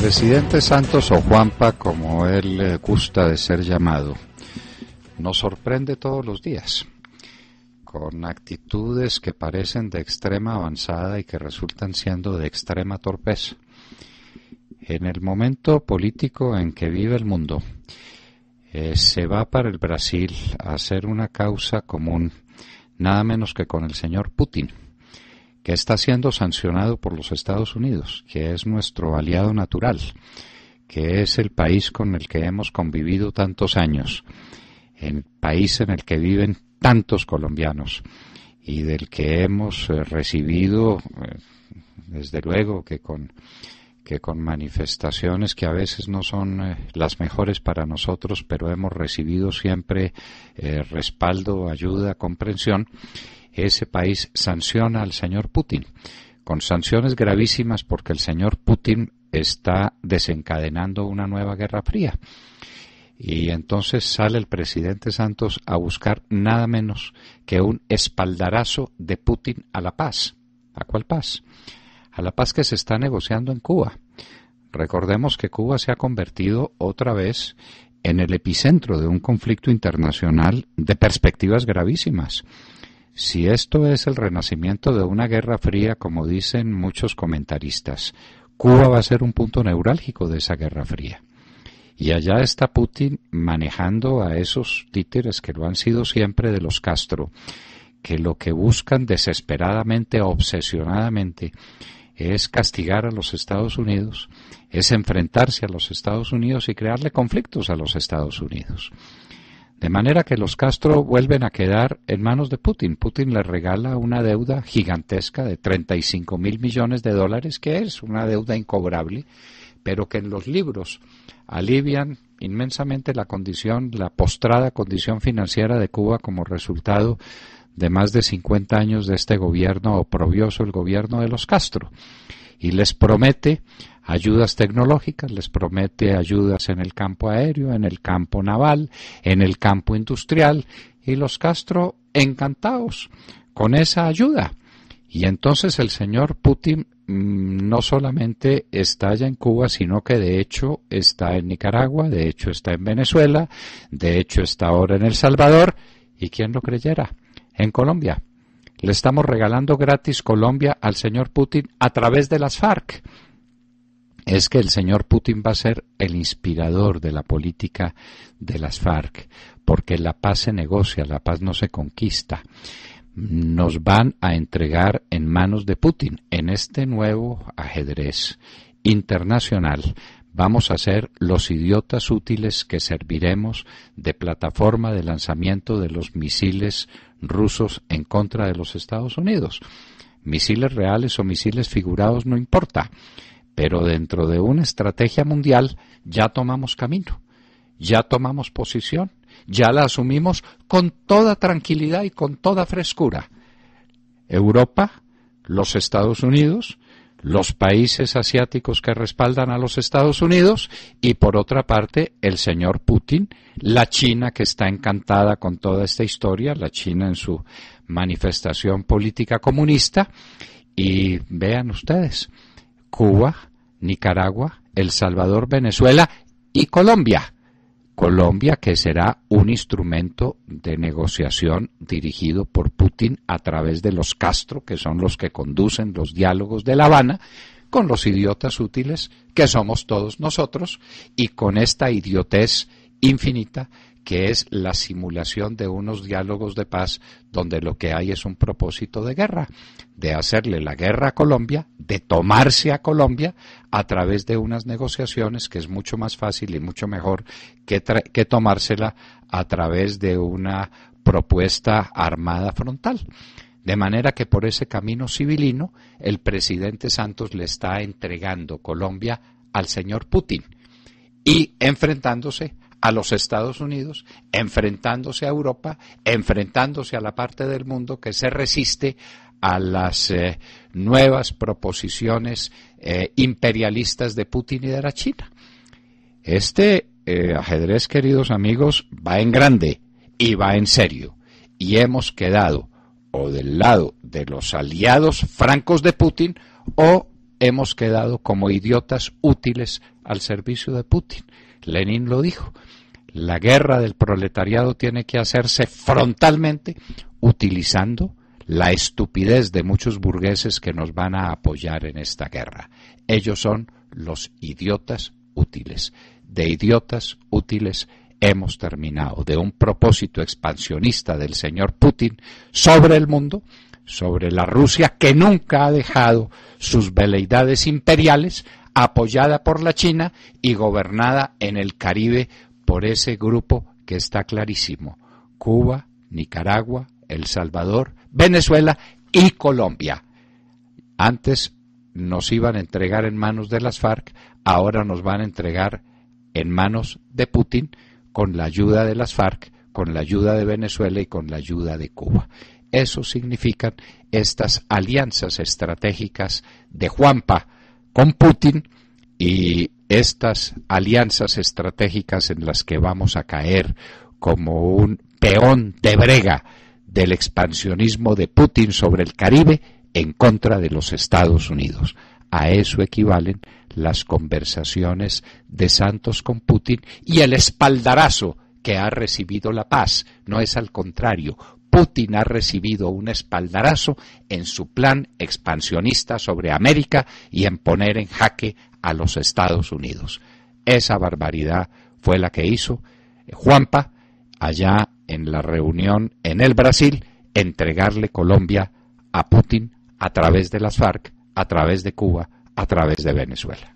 presidente Santos o Juanpa, como él le gusta de ser llamado, nos sorprende todos los días con actitudes que parecen de extrema avanzada y que resultan siendo de extrema torpeza. En el momento político en que vive el mundo, eh, se va para el Brasil a hacer una causa común, nada menos que con el señor Putin que está siendo sancionado por los Estados Unidos, que es nuestro aliado natural, que es el país con el que hemos convivido tantos años, el país en el que viven tantos colombianos y del que hemos eh, recibido, eh, desde luego que con que con manifestaciones que a veces no son eh, las mejores para nosotros, pero hemos recibido siempre respaldo, ayuda, comprensión ese país sanciona al señor Putin, con sanciones gravísimas porque el señor Putin está desencadenando una nueva guerra fría. Y entonces sale el presidente Santos a buscar nada menos que un espaldarazo de Putin a la paz. ¿A cuál paz? A la paz que se está negociando en Cuba. Recordemos que Cuba se ha convertido otra vez en el epicentro de un conflicto internacional de perspectivas gravísimas. Si esto es el renacimiento de una guerra fría, como dicen muchos comentaristas, Cuba va a ser un punto neurálgico de esa guerra fría. Y allá está Putin manejando a esos títeres que lo han sido siempre de los Castro, que lo que buscan desesperadamente, obsesionadamente, es castigar a los Estados Unidos, es enfrentarse a los Estados Unidos y crearle conflictos a los Estados Unidos. De manera que los Castro vuelven a quedar en manos de Putin. Putin les regala una deuda gigantesca de 35 mil millones de dólares, que es una deuda incobrable, pero que en los libros alivian inmensamente la condición, la postrada condición financiera de Cuba como resultado de más de 50 años de este gobierno oprobioso, el gobierno de los Castro. Y les promete ayudas tecnológicas, les promete ayudas en el campo aéreo, en el campo naval, en el campo industrial, y los Castro encantados con esa ayuda. Y entonces el señor Putin mm, no solamente está allá en Cuba, sino que de hecho está en Nicaragua, de hecho está en Venezuela, de hecho está ahora en El Salvador, y quién lo creyera, en Colombia. Le estamos regalando gratis Colombia al señor Putin a través de las FARC es que el señor Putin va a ser el inspirador de la política de las FARC, porque la paz se negocia, la paz no se conquista. Nos van a entregar en manos de Putin en este nuevo ajedrez internacional. Vamos a ser los idiotas útiles que serviremos de plataforma de lanzamiento de los misiles rusos en contra de los Estados Unidos. Misiles reales o misiles figurados no importa pero dentro de una estrategia mundial ya tomamos camino, ya tomamos posición, ya la asumimos con toda tranquilidad y con toda frescura. Europa, los Estados Unidos, los países asiáticos que respaldan a los Estados Unidos y por otra parte el señor Putin, la China que está encantada con toda esta historia, la China en su manifestación política comunista y vean ustedes, Cuba, Nicaragua, El Salvador, Venezuela y Colombia. Colombia, que será un instrumento de negociación dirigido por Putin a través de los Castro, que son los que conducen los diálogos de La Habana, con los idiotas útiles que somos todos nosotros y con esta idiotez infinita que es la simulación de unos diálogos de paz donde lo que hay es un propósito de guerra, de hacerle la guerra a Colombia, de tomarse a Colombia a través de unas negociaciones que es mucho más fácil y mucho mejor que, que tomársela a través de una propuesta armada frontal. De manera que por ese camino civilino el presidente Santos le está entregando Colombia al señor Putin y enfrentándose a los Estados Unidos, enfrentándose a Europa, enfrentándose a la parte del mundo que se resiste a las eh, nuevas proposiciones eh, imperialistas de Putin y de la China. Este eh, ajedrez, queridos amigos, va en grande y va en serio. Y hemos quedado o del lado de los aliados francos de Putin o hemos quedado como idiotas útiles al servicio de Putin. Lenin lo dijo. La guerra del proletariado tiene que hacerse frontalmente utilizando la estupidez de muchos burgueses que nos van a apoyar en esta guerra. Ellos son los idiotas útiles. De idiotas útiles hemos terminado de un propósito expansionista del señor Putin sobre el mundo sobre la Rusia que nunca ha dejado sus veleidades imperiales, apoyada por la China y gobernada en el Caribe por ese grupo que está clarísimo, Cuba, Nicaragua, El Salvador, Venezuela y Colombia. Antes nos iban a entregar en manos de las FARC, ahora nos van a entregar en manos de Putin con la ayuda de las FARC, con la ayuda de Venezuela y con la ayuda de Cuba. Eso significan estas alianzas estratégicas de Juanpa con Putin y estas alianzas estratégicas en las que vamos a caer como un peón de brega del expansionismo de Putin sobre el Caribe en contra de los Estados Unidos. A eso equivalen las conversaciones de Santos con Putin y el espaldarazo que ha recibido la paz. No es al contrario. Putin ha recibido un espaldarazo en su plan expansionista sobre América y en poner en jaque a los Estados Unidos. Esa barbaridad fue la que hizo eh, Juanpa allá en la reunión en el Brasil, entregarle Colombia a Putin a través de las FARC, a través de Cuba, a través de Venezuela.